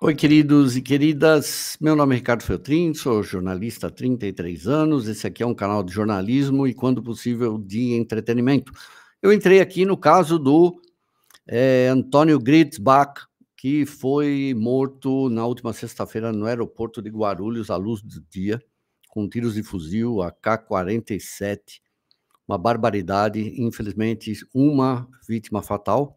Oi, queridos e queridas. Meu nome é Ricardo Feltrin, sou jornalista há 33 anos. Esse aqui é um canal de jornalismo e, quando possível, de entretenimento. Eu entrei aqui no caso do é, Antônio Gritsbach, que foi morto na última sexta-feira no aeroporto de Guarulhos, à luz do dia, com tiros de fuzil AK-47. Uma barbaridade, infelizmente, uma vítima fatal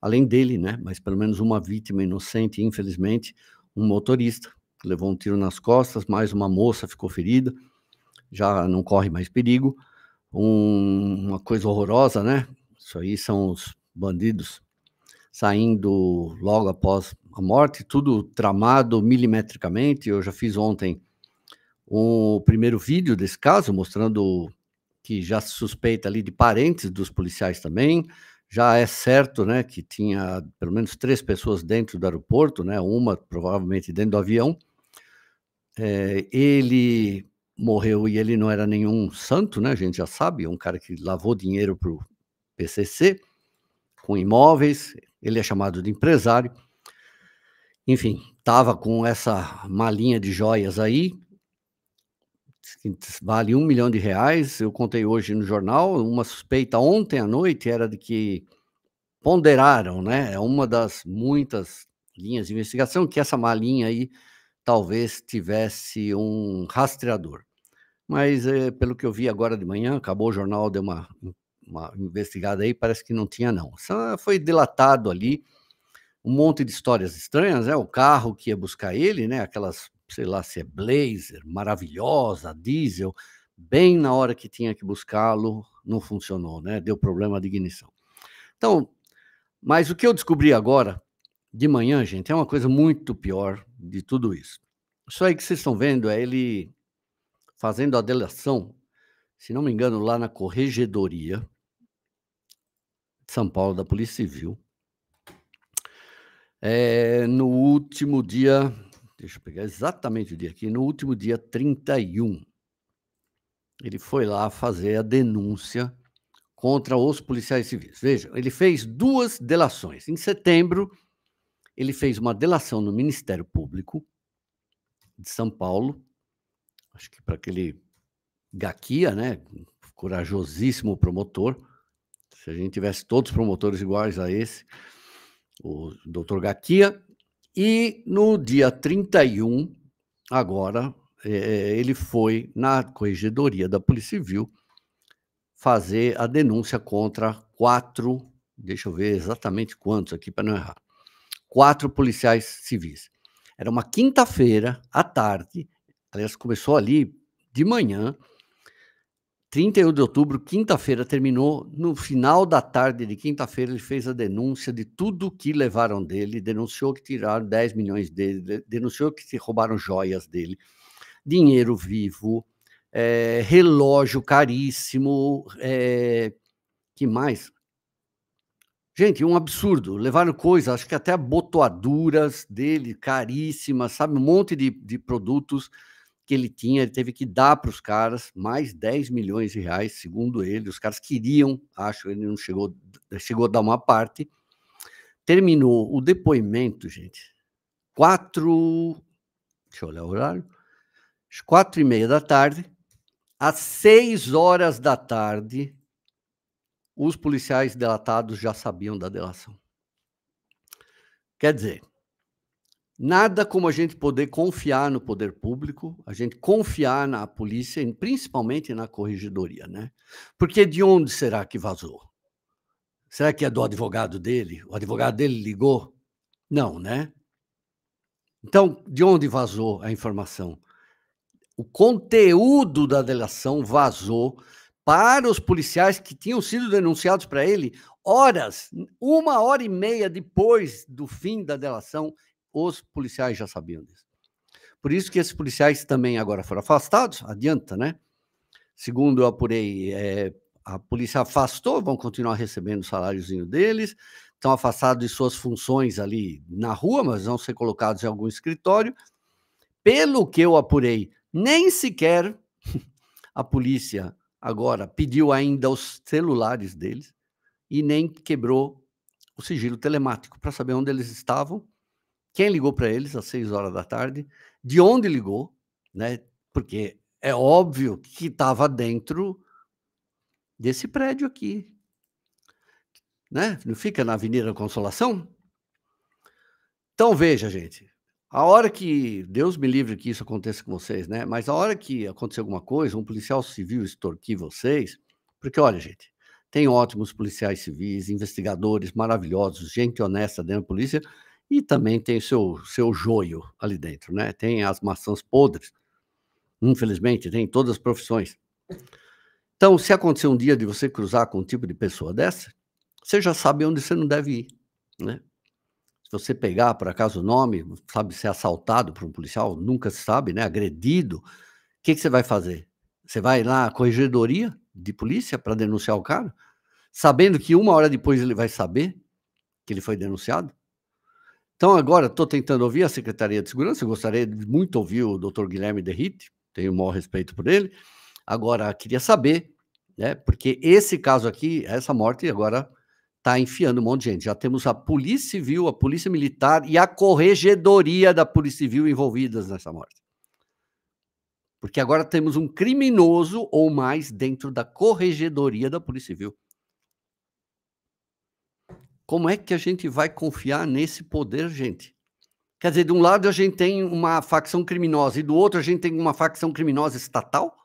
além dele, né, mas pelo menos uma vítima inocente, infelizmente, um motorista levou um tiro nas costas, mais uma moça ficou ferida, já não corre mais perigo. Um, uma coisa horrorosa, né? Isso aí são os bandidos saindo logo após a morte, tudo tramado milimetricamente. Eu já fiz ontem o primeiro vídeo desse caso, mostrando que já se suspeita ali de parentes dos policiais também, já é certo né, que tinha pelo menos três pessoas dentro do aeroporto, né, uma provavelmente dentro do avião. É, ele morreu e ele não era nenhum santo, né, a gente já sabe, é um cara que lavou dinheiro para o PCC, com imóveis, ele é chamado de empresário. Enfim, estava com essa malinha de joias aí, que vale um milhão de reais. Eu contei hoje no jornal, uma suspeita ontem à noite era de que ponderaram, né? É uma das muitas linhas de investigação que essa malinha aí talvez tivesse um rastreador. Mas é, pelo que eu vi agora de manhã, acabou o jornal, deu uma, uma investigada aí, parece que não tinha não. Só foi delatado ali um monte de histórias estranhas, né? O carro que ia buscar ele, né? Aquelas sei lá se é Blazer, maravilhosa, diesel, bem na hora que tinha que buscá-lo, não funcionou, né? Deu problema de ignição. Então, mas o que eu descobri agora, de manhã, gente, é uma coisa muito pior de tudo isso. Isso aí que vocês estão vendo é ele fazendo a delação, se não me engano, lá na Corregedoria de São Paulo, da Polícia Civil, é, no último dia deixa eu pegar exatamente o dia aqui, no último dia 31, ele foi lá fazer a denúncia contra os policiais civis. veja ele fez duas delações. Em setembro, ele fez uma delação no Ministério Público de São Paulo, acho que para aquele Gaquia, né? Corajosíssimo promotor. Se a gente tivesse todos promotores iguais a esse, o doutor Gaquia, e no dia 31, agora, é, é, ele foi na Corregedoria da Polícia Civil fazer a denúncia contra quatro, deixa eu ver exatamente quantos aqui para não errar, quatro policiais civis. Era uma quinta-feira à tarde, aliás, começou ali de manhã, 31 de outubro, quinta-feira, terminou. No final da tarde de quinta-feira, ele fez a denúncia de tudo que levaram dele, denunciou que tiraram 10 milhões dele, denunciou que se roubaram joias dele, dinheiro vivo, é, relógio caríssimo, é, que mais? Gente, um absurdo. Levaram coisas, acho que até abotoaduras dele, caríssimas, sabe? Um monte de, de produtos que ele tinha, ele teve que dar para os caras mais 10 milhões de reais, segundo ele. Os caras queriam, acho, ele não chegou, chegou a dar uma parte. Terminou o depoimento, gente, quatro. Deixa eu olhar o horário. Às quatro e meia da tarde. Às seis horas da tarde, os policiais delatados já sabiam da delação. Quer dizer, Nada como a gente poder confiar no poder público, a gente confiar na polícia, e principalmente na corregedoria, né? Porque de onde será que vazou? Será que é do advogado dele? O advogado dele ligou? Não, né? Então, de onde vazou a informação? O conteúdo da delação vazou para os policiais que tinham sido denunciados para ele horas, uma hora e meia depois do fim da delação os policiais já sabiam disso. Por isso que esses policiais também agora foram afastados, adianta, né? Segundo eu apurei, é, a polícia afastou, vão continuar recebendo o saláriozinho deles, estão afastados de suas funções ali na rua, mas vão ser colocados em algum escritório. Pelo que eu apurei, nem sequer a polícia agora pediu ainda os celulares deles e nem quebrou o sigilo telemático para saber onde eles estavam quem ligou para eles às seis horas da tarde, de onde ligou, né? Porque é óbvio que estava dentro desse prédio aqui, né? Não fica na Avenida Consolação? Então veja, gente, a hora que Deus me livre que isso aconteça com vocês, né? Mas a hora que acontecer alguma coisa, um policial civil extorquir vocês, porque olha, gente, tem ótimos policiais civis, investigadores maravilhosos, gente honesta dentro da polícia e também tem seu, seu joio ali dentro, né? Tem as maçãs podres, infelizmente, tem em todas as profissões. Então, se acontecer um dia de você cruzar com um tipo de pessoa dessa, você já sabe onde você não deve ir, né? Se você pegar, por acaso, o nome, sabe, ser assaltado por um policial, nunca se sabe, né? Agredido, o que, que você vai fazer? Você vai lá à corregedoria de polícia para denunciar o cara? Sabendo que uma hora depois ele vai saber que ele foi denunciado? Então, agora estou tentando ouvir a Secretaria de Segurança. Gostaria gostaria de muito ouvir o doutor Guilherme Derrite, tenho o maior respeito por ele. Agora, queria saber, né, porque esse caso aqui, essa morte, agora está enfiando um monte de gente. Já temos a Polícia Civil, a Polícia Militar e a Corregedoria da Polícia Civil envolvidas nessa morte. Porque agora temos um criminoso ou mais dentro da Corregedoria da Polícia Civil. Como é que a gente vai confiar nesse poder, gente? Quer dizer, de um lado a gente tem uma facção criminosa e do outro a gente tem uma facção criminosa estatal?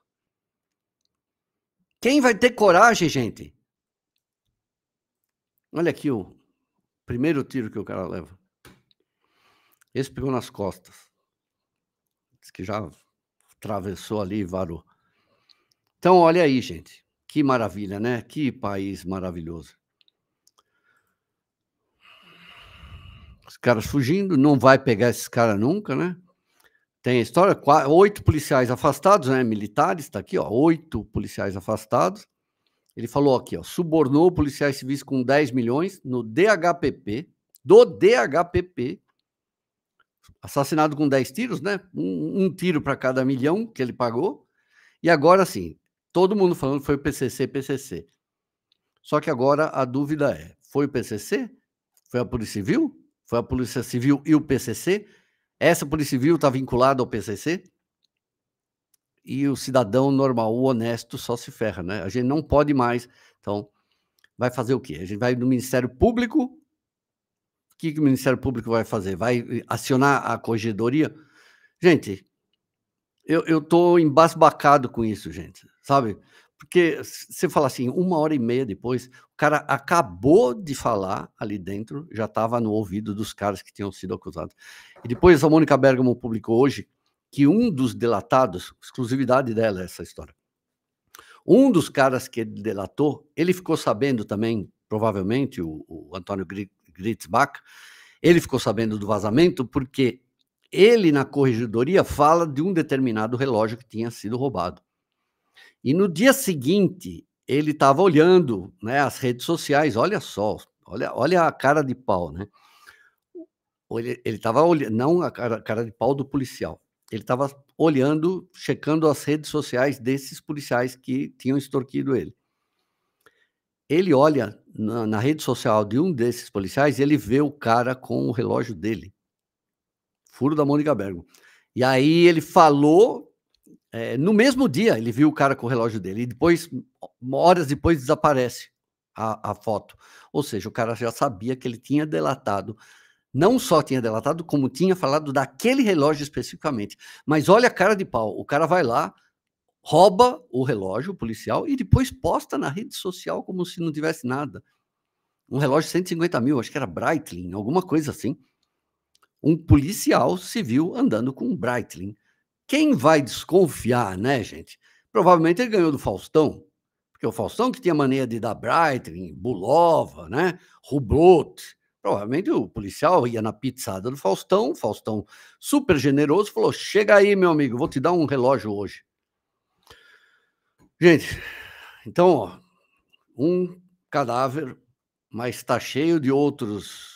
Quem vai ter coragem, gente? Olha aqui o primeiro tiro que o cara leva. Esse pegou nas costas. Diz que já atravessou ali e varou. Então, olha aí, gente. Que maravilha, né? Que país maravilhoso. Os caras fugindo, não vai pegar esses caras nunca, né? Tem a história, oito policiais afastados, né? Militares, tá aqui, ó, oito policiais afastados. Ele falou aqui, ó, subornou policiais civis com 10 milhões no DHPP, do DHPP, assassinado com 10 tiros, né? Um, um tiro para cada milhão que ele pagou. E agora sim, todo mundo falando que foi o PCC, PCC. Só que agora a dúvida é: foi o PCC? Foi a Polícia Civil? Foi a Polícia Civil e o PCC. Essa Polícia Civil está vinculada ao PCC. E o cidadão normal, o honesto, só se ferra, né? A gente não pode mais. Então, vai fazer o quê? A gente vai no Ministério Público. O que, que o Ministério Público vai fazer? Vai acionar a corregedoria? Gente, eu, eu tô embasbacado com isso, gente, sabe? Porque você fala assim, uma hora e meia depois, o cara acabou de falar ali dentro, já estava no ouvido dos caras que tinham sido acusados. E depois a Mônica Bergamo publicou hoje que um dos delatados, exclusividade dela é essa história, um dos caras que ele delatou, ele ficou sabendo também, provavelmente, o, o Antônio Gritzbach, ele ficou sabendo do vazamento porque ele, na corregedoria, fala de um determinado relógio que tinha sido roubado. E no dia seguinte, ele estava olhando né, as redes sociais, olha só, olha, olha a cara de pau, né? Ele estava olhando, não a cara, cara de pau do policial, ele estava olhando, checando as redes sociais desses policiais que tinham extorquido ele. Ele olha na, na rede social de um desses policiais, ele vê o cara com o relógio dele. Furo da Mônica Bergo. E aí ele falou é, no mesmo dia, ele viu o cara com o relógio dele e depois, horas depois, desaparece a, a foto. Ou seja, o cara já sabia que ele tinha delatado não só tinha delatado, como tinha falado daquele relógio especificamente. Mas olha a cara de pau. O cara vai lá, rouba o relógio o policial e depois posta na rede social como se não tivesse nada. Um relógio de 150 mil, acho que era Breitling, alguma coisa assim. Um policial civil andando com um Breitling. Quem vai desconfiar, né, gente? Provavelmente ele ganhou do Faustão, porque o Faustão que tinha mania de dar Breitling, Bulova, né, Rublot. Provavelmente o policial ia na pizzada do Faustão, Faustão super generoso, falou: Chega aí, meu amigo, vou te dar um relógio hoje. Gente, então, ó, um cadáver, mas tá cheio de outros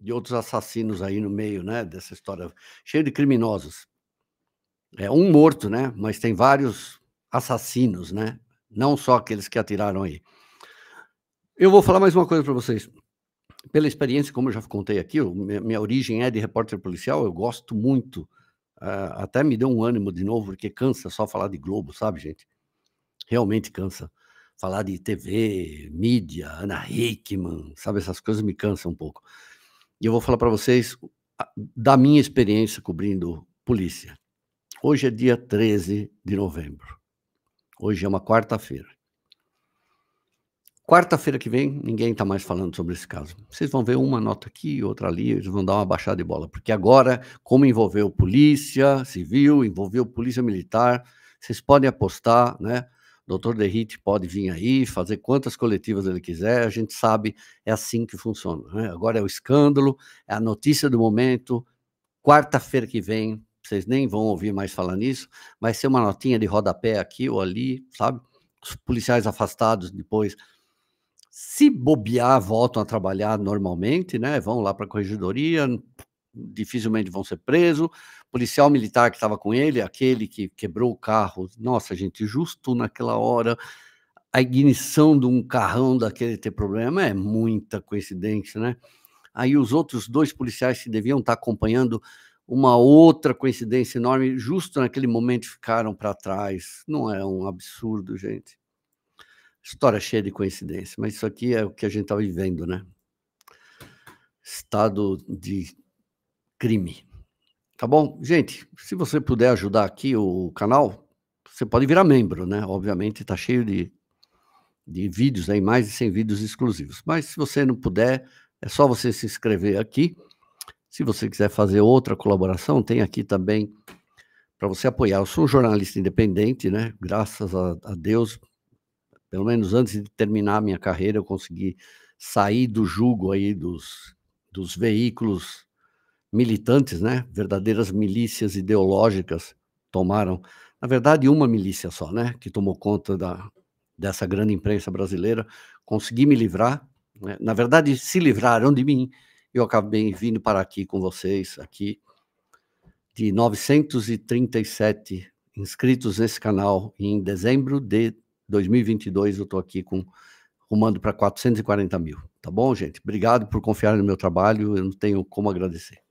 de outros assassinos aí no meio, né, dessa história, cheio de criminosos. É um morto, né? Mas tem vários assassinos, né? Não só aqueles que atiraram aí. Eu vou falar mais uma coisa para vocês. Pela experiência, como eu já contei aqui, eu, minha, origem é de repórter policial, eu gosto muito. Uh, até me deu um ânimo de novo, porque cansa só falar de Globo, sabe, gente? Realmente cansa. Falar de TV, mídia, Ana Hickman, sabe? Essas coisas me cansam um pouco. E eu vou falar para vocês ah, da minha experiência cobrindo polícia. Hoje é dia 13 de novembro. Hoje é uma quarta-feira. Quarta-feira que vem, ninguém está mais falando sobre esse caso. Vocês vão ver uma nota aqui, outra ali, eles vão dar uma baixada de bola, porque agora, como envolveu polícia civil, envolveu polícia militar, vocês podem apostar, né? Doutor Derrite pode vir aí, fazer quantas coletivas ele quiser, a gente sabe, é assim que funciona. Né? Agora é o escândalo, é a notícia do momento. Quarta-feira que vem, vocês nem vão ouvir mais falar nisso, vai ser uma notinha de rodapé aqui ou ali, sabe? Os policiais afastados depois, se bobear, voltam a trabalhar normalmente, né? Vão lá para a corregedoria, dificilmente vão ser presos. Policial militar que estava com ele, aquele que quebrou o carro, nossa gente, justo naquela hora, a ignição de um carrão daquele ter problema é muita coincidência, né? Aí os outros dois policiais que deviam estar tá acompanhando uma outra coincidência enorme, justo naquele momento ficaram para trás. Não é um absurdo, gente. História cheia de coincidência, mas isso aqui é o que a gente está vivendo, né? Estado de crime. Tá bom? Gente, se você puder ajudar aqui o canal, você pode virar membro, né? Obviamente, está cheio de, de vídeos aí, mais de 100 vídeos exclusivos. Mas se você não puder, é só você se inscrever aqui se você quiser fazer outra colaboração, tem aqui também para você apoiar. Eu sou um jornalista independente, né? Graças a, a Deus, pelo menos antes de terminar a minha carreira, eu consegui sair do jugo aí dos, dos veículos militantes, né? Verdadeiras milícias ideológicas tomaram, na verdade, uma milícia só, né? Que tomou conta da, dessa grande imprensa brasileira. Consegui me livrar, né? na verdade, se livraram de mim eu acabei vindo para aqui com vocês, aqui, de 937 inscritos nesse canal. em dezembro de 2022, eu estou aqui com rumando para 440 mil. Tá bom, gente? Obrigado por confiar no meu trabalho. Eu não tenho como agradecer.